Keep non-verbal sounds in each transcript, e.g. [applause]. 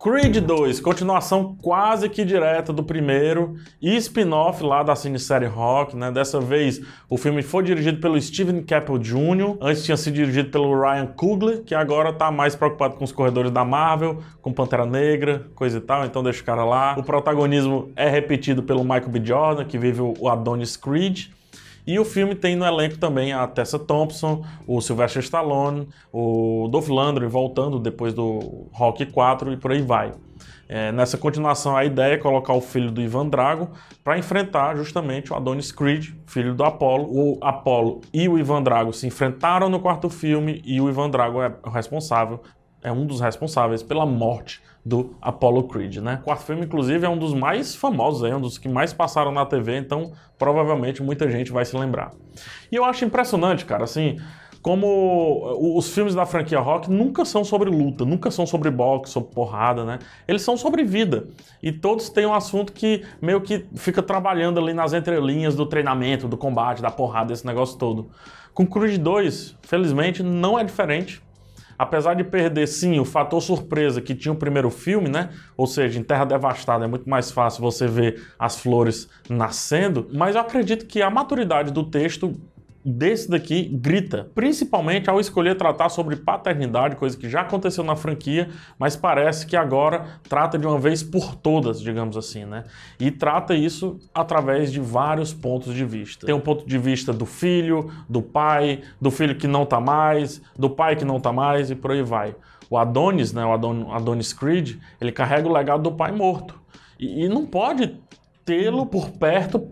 Creed 2, continuação quase que direta do primeiro e spin-off lá da cinesérie Rock, né? Dessa vez o filme foi dirigido pelo Steven Caple Jr., antes tinha sido dirigido pelo Ryan Coogler, que agora tá mais preocupado com os corredores da Marvel, com Pantera Negra, coisa e tal, então deixa o cara lá. O protagonismo é repetido pelo Michael B. Jordan, que vive o Adonis Creed. E o filme tem no elenco também a Tessa Thompson, o Sylvester Stallone, o Dolph Lundgren voltando depois do Rock 4 e por aí vai. É, nessa continuação, a ideia é colocar o filho do Ivan Drago para enfrentar justamente o Adonis Creed, filho do Apollo. O Apollo e o Ivan Drago se enfrentaram no quarto filme e o Ivan Drago é o responsável é um dos responsáveis pela morte do Apollo Creed, né? O quarto filme, inclusive, é um dos mais famosos, é um dos que mais passaram na TV, então provavelmente muita gente vai se lembrar. E eu acho impressionante, cara, assim, como os filmes da franquia Rock nunca são sobre luta, nunca são sobre boxe, sobre porrada, né? Eles são sobre vida. E todos têm um assunto que meio que fica trabalhando ali nas entrelinhas do treinamento, do combate, da porrada, esse negócio todo. Com Creed 2, felizmente, não é diferente apesar de perder sim o fator surpresa que tinha o primeiro filme, né? Ou seja, em Terra Devastada é muito mais fácil você ver as flores nascendo, mas eu acredito que a maturidade do texto desse daqui grita, principalmente ao escolher tratar sobre paternidade, coisa que já aconteceu na franquia, mas parece que agora trata de uma vez por todas, digamos assim, né? E trata isso através de vários pontos de vista. Tem o um ponto de vista do filho, do pai, do filho que não tá mais, do pai que não tá mais e por aí vai. O Adonis, né, o Adonis Creed, ele carrega o legado do pai morto. E, e não pode tê-lo por perto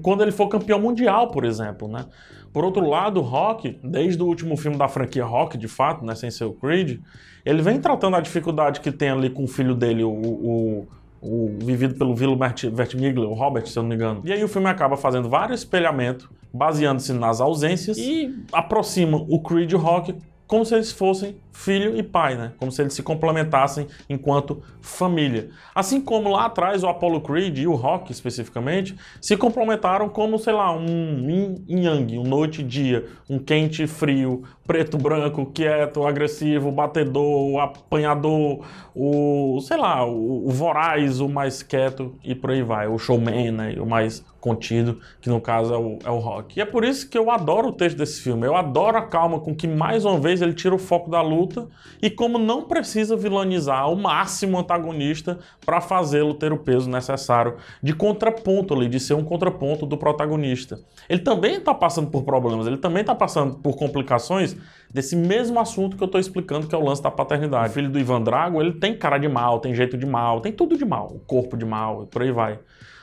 quando ele for campeão mundial, por exemplo, né? Por outro lado, o Rock, desde o último filme da franquia Rock, de fato, né, sem ser o Creed, ele vem tratando a dificuldade que tem ali com o filho dele, o, o, o vivido pelo Vilo Vertimiglia, o Robert, se eu não me engano. E aí o filme acaba fazendo vários espelhamentos, baseando-se nas ausências e aproxima o Creed e o Rock como se eles fossem filho e pai, né? Como se eles se complementassem enquanto família. Assim como lá atrás o Apollo Creed e o Rock especificamente se complementaram como, sei lá, um yin yang, um noite e dia, um quente e frio, preto, branco, quieto, agressivo, batedor, apanhador, o, sei lá, o, o voraz, o mais quieto e por aí vai, o showman, né? O mais contido, que no caso é o, é o Rock. E é por isso que eu adoro o texto desse filme. Eu adoro a calma com que mais uma vez ele tira o foco da luz luta e como não precisa vilanizar ao máximo o antagonista para fazê-lo ter o peso necessário de contraponto ali, de ser um contraponto do protagonista. Ele também está passando por problemas, ele também está passando por complicações desse mesmo assunto que eu estou explicando, que é o lance da paternidade. O filho do Ivan Drago, ele tem cara de mal, tem jeito de mal, tem tudo de mal, o corpo de mal, por aí vai.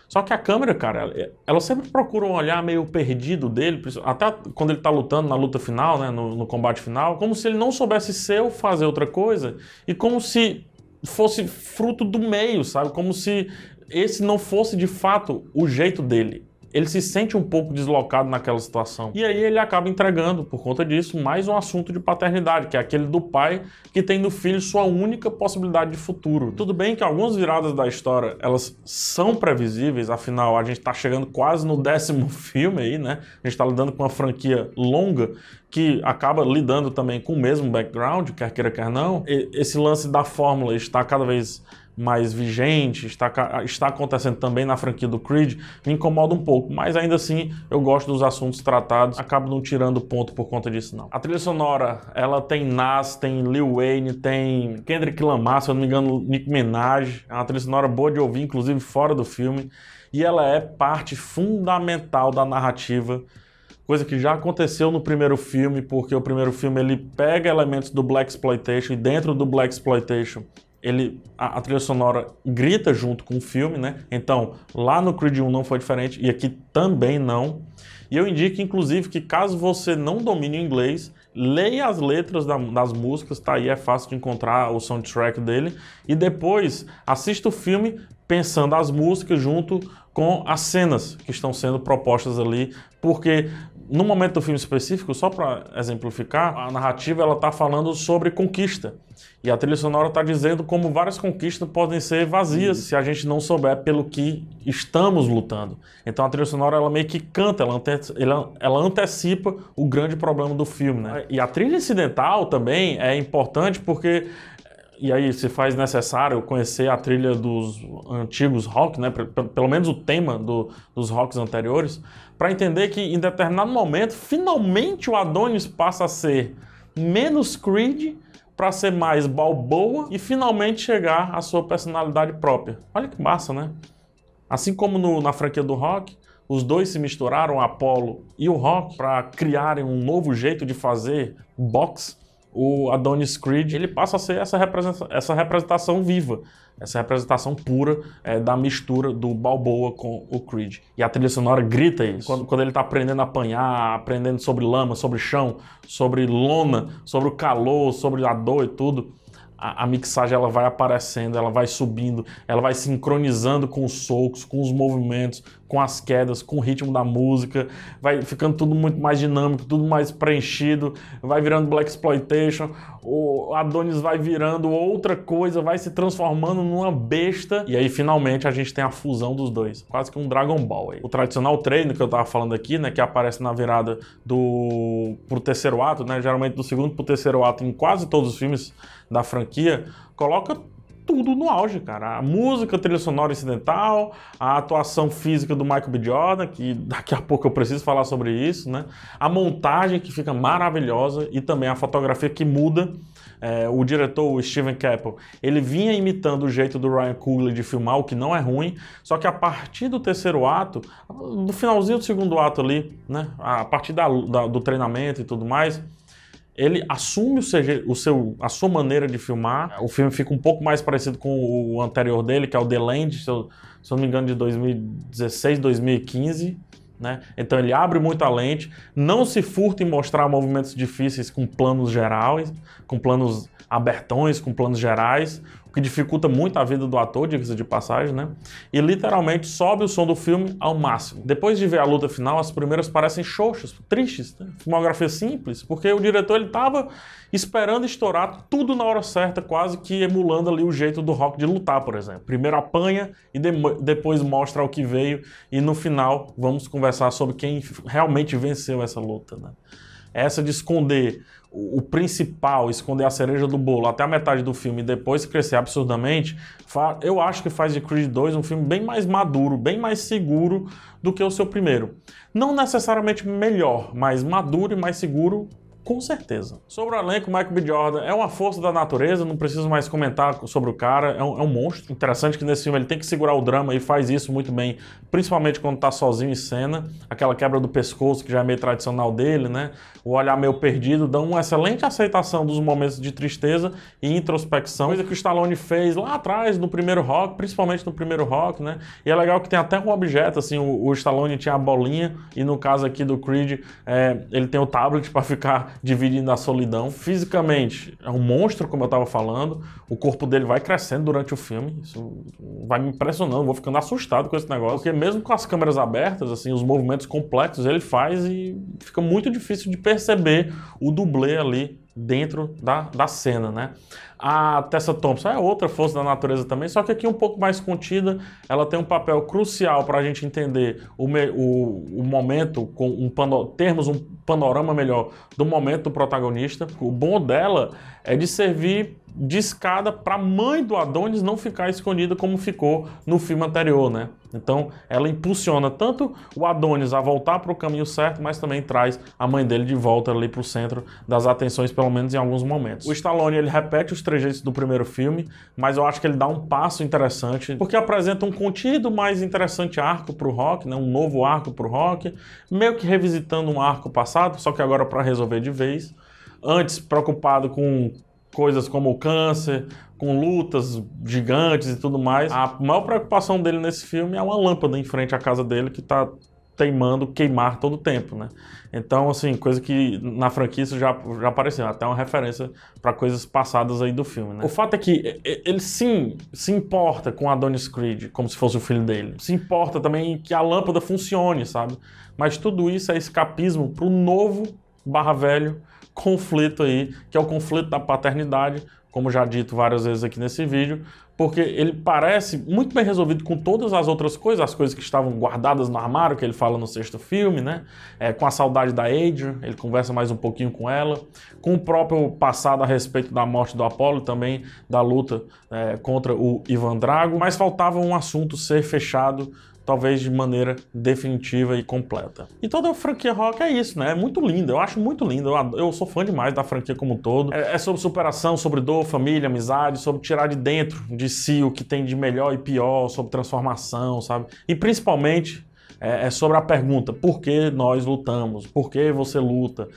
Só que a câmera, cara, é, ela sempre procura um olhar meio perdido dele, até quando ele tá lutando na luta final, né, no, no combate final, como se ele não soubesse ser ou fazer outra coisa, e como se fosse fruto do meio, sabe? Como se esse não fosse de fato o jeito dele ele se sente um pouco deslocado naquela situação. E aí ele acaba entregando, por conta disso, mais um assunto de paternidade, que é aquele do pai que tem no filho sua única possibilidade de futuro. Tudo bem que algumas viradas da história, elas são previsíveis, afinal a gente está chegando quase no décimo [laughs] filme aí, né? A gente está lidando com uma franquia longa que acaba lidando também com o mesmo background, quer queira, quer não. E esse lance da fórmula está cada vez mais vigente, está, está acontecendo também na franquia do Creed, me incomoda um pouco, mas ainda assim eu gosto dos assuntos tratados, acabo não tirando ponto por conta disso não. A trilha sonora, ela tem Nas, tem Lil Wayne, tem Kendrick Lamar, se eu não me engano, Nick Minaj, é uma trilha sonora boa de ouvir, inclusive fora do filme, e ela é parte fundamental da narrativa coisa que já aconteceu no primeiro filme, porque o primeiro filme ele pega elementos do black exploitation e dentro do black exploitation ele a, a, trilha sonora grita junto com o filme, né? Então, lá no Creed 1 não foi diferente e aqui também não. E eu indico, inclusive, que caso você não domine o inglês, leia as letras da, das músicas, tá aí, é fácil de encontrar o soundtrack dele. E depois assista o filme pensando as músicas junto com as cenas que estão sendo propostas ali, porque no momento do filme específico, só para exemplificar, a narrativa ela está falando sobre conquista. E a trilha sonora está dizendo como várias conquistas podem ser vazias Sim. se a gente não souber pelo que estamos lutando. Então a trilha sonora ela meio que canta, ela, ante ela, ela antecipa o grande problema do filme. Né? E a trilha incidental também é importante porque e aí se faz necessário conhecer a trilha dos antigos rock, né, pelo menos o tema do, dos rocks anteriores, para entender que em determinado momento, finalmente o Adonis passa a ser menos Creed para ser mais Balboa e finalmente chegar à sua personalidade própria. Olha que massa, né? Assim como no, na franquia do rock, os dois se misturaram, Apollo e o rock, para criarem um novo jeito de fazer boxe o Adonis Creed ele passa a ser essa representação, essa representação viva, essa representação pura é, da mistura do Balboa com o Creed. E a trilha sonora grita isso. Quando, quando ele está aprendendo a apanhar, aprendendo sobre lama, sobre chão, sobre lona, sobre o calor, sobre a dor e tudo, a, a mixagem ela vai aparecendo, ela vai subindo, ela vai sincronizando com os socos, com os movimentos, com as quedas, com o ritmo da música, vai ficando tudo muito mais dinâmico, tudo mais preenchido, vai virando Black Exploitation, o Adonis vai virando outra coisa, vai se transformando numa besta, e aí finalmente a gente tem a fusão dos dois, quase que um Dragon Ball aí. O tradicional treino que eu tava falando aqui, né, que aparece na virada do pro terceiro ato, né, geralmente do segundo pro terceiro ato em quase todos os filmes da franquia, coloca tudo no auge, cara. A música, a trilha sonora incidental, a atuação física do Michael B. Jordan, que daqui a pouco eu preciso falar sobre isso, né? A montagem que fica maravilhosa e também a fotografia que muda. É, o diretor, o Steven Caple, ele vinha imitando o jeito do Ryan Coogler de filmar, o que não é ruim, só que a partir do terceiro ato, do finalzinho do segundo ato ali, né? A partir da, da, do treinamento e tudo mais, ele assume o, CG, o seu, a sua maneira de filmar. É. O filme fica um pouco mais parecido com o anterior dele, que é o The Land, se eu, se eu não me engano, de 2016, 2015. Né? Então ele abre muito a lente, não se furta em mostrar movimentos difíceis com planos gerais, com planos abertões, com planos gerais o que dificulta muito a vida do ator, diga-se de passagem, né? E literalmente sobe o som do filme ao máximo. Depois de ver a luta final, as primeiras parecem xoxas, tristes, né? filmografia simples, porque o diretor ele tava esperando estourar tudo na hora certa, quase que emulando ali o jeito do Rock de lutar, por exemplo. Primeiro apanha e de depois mostra o que veio e no final vamos conversar sobre quem realmente venceu essa luta, né? essa de esconder o principal, esconder a cereja do bolo até a metade do filme e depois crescer absurdamente, eu acho que faz de Creed 2 um filme bem mais maduro, bem mais seguro do que o seu primeiro. Não necessariamente melhor, mas maduro e mais seguro com certeza. Sobre o elenco, o Michael B. Jordan é uma força da natureza, não preciso mais comentar sobre o cara, é um, é um, monstro. Interessante que nesse filme ele tem que segurar o drama e faz isso muito bem, principalmente quando tá sozinho em cena. Aquela quebra do pescoço, que já é meio tradicional dele, né? O olhar meio perdido, dá uma excelente aceitação dos momentos de tristeza e introspecção. Coisa que o Stallone fez lá atrás, no primeiro rock, principalmente no primeiro rock, né? E é legal que tem até um objeto, assim, o, o Stallone tinha a bolinha, e no caso aqui do Creed, é, ele tem o tablet para ficar dividindo a solidão. Fisicamente, é um monstro, como eu estava falando. O corpo dele vai crescendo durante o filme. Isso vai me impressionando, vou ficando assustado com esse negócio. Porque mesmo com as câmeras abertas, assim, os movimentos complexos ele faz e fica muito difícil de perceber o dublê ali dentro da, da cena, né? A Tessa Thompson é outra força da natureza também, só que aqui um pouco mais contida, ela tem um papel crucial para a gente entender o, me, o, o, momento, com um pano, termos um panorama melhor do momento do protagonista. O bom dela é de servir de escada para a mãe do Adonis não ficar escondida como ficou no filme anterior, né? Então, ela impulsiona tanto o Adonis a voltar para o caminho certo, mas também traz a mãe dele de volta ali para o centro das atenções, pelo menos em alguns momentos. O Stallone ele repete os trejeitos do primeiro filme, mas eu acho que ele dá um passo interessante, porque apresenta um contido mais interessante arco para o Rock, né? um novo arco para o Rock, meio que revisitando um arco passado, só que agora para resolver de vez. Antes preocupado com coisas como o câncer, com lutas gigantes e tudo mais. A maior preocupação dele nesse filme é uma lâmpada em frente à casa dele que está teimando queimar todo o tempo, né? Então, assim, coisa que na franquia isso já, já apareceu, até uma referência para coisas passadas aí do filme, né? O fato é que ele sim se importa com Adonis Creed, como se fosse o filho dele. Se importa também que a lâmpada funcione, sabe? Mas tudo isso é escapismo para o novo barra velho conflito aí, que é o conflito da paternidade como já dito várias vezes aqui nesse vídeo, porque ele parece muito bem resolvido com todas as outras coisas, as coisas que estavam guardadas no armário, que ele fala no sexto filme, né? É, com a saudade da Adrian, ele conversa mais um pouquinho com ela, com o próprio passado a respeito da morte do Apolo, também da luta é, contra o Ivan Drago, mas faltava um assunto ser fechado talvez de maneira definitiva e completa. E toda a franquia rock é isso, né? É muito linda, eu acho muito linda. Eu, eu, sou fã demais da franquia como um todo. É, é, sobre superação, sobre dor, família, amizade, sobre tirar de dentro de si o que tem de melhor e pior, sobre transformação, sabe? E principalmente é, é sobre a pergunta: por que nós lutamos? Por que você luta?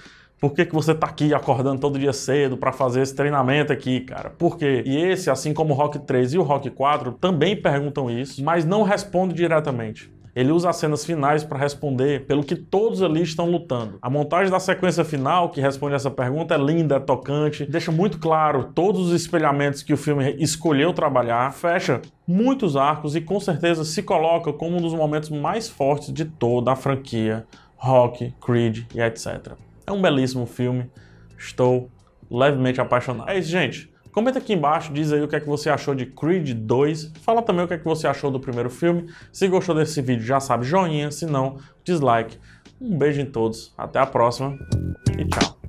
Por que, que você está aqui acordando todo dia cedo para fazer esse treinamento aqui, cara? Por quê? E esse, assim como o Rock 3 e o Rock 4, também perguntam isso, mas não responde diretamente. Ele usa as cenas finais para responder pelo que todos ali estão lutando. A montagem da sequência final, que responde essa pergunta, é linda, é tocante, deixa muito claro todos os espelhamentos que o filme escolheu trabalhar, fecha muitos arcos e com certeza se coloca como um dos momentos mais fortes de toda a franquia Rock, Creed e etc. É um belíssimo filme, estou levemente apaixonado. É isso, gente. Comenta aqui embaixo, diz aí o que é que você achou de Creed 2. Fala também o que é que você achou do primeiro filme. Se gostou desse vídeo, já sabe, joinha. Se não, dislike. Um beijo em todos, até a próxima e tchau.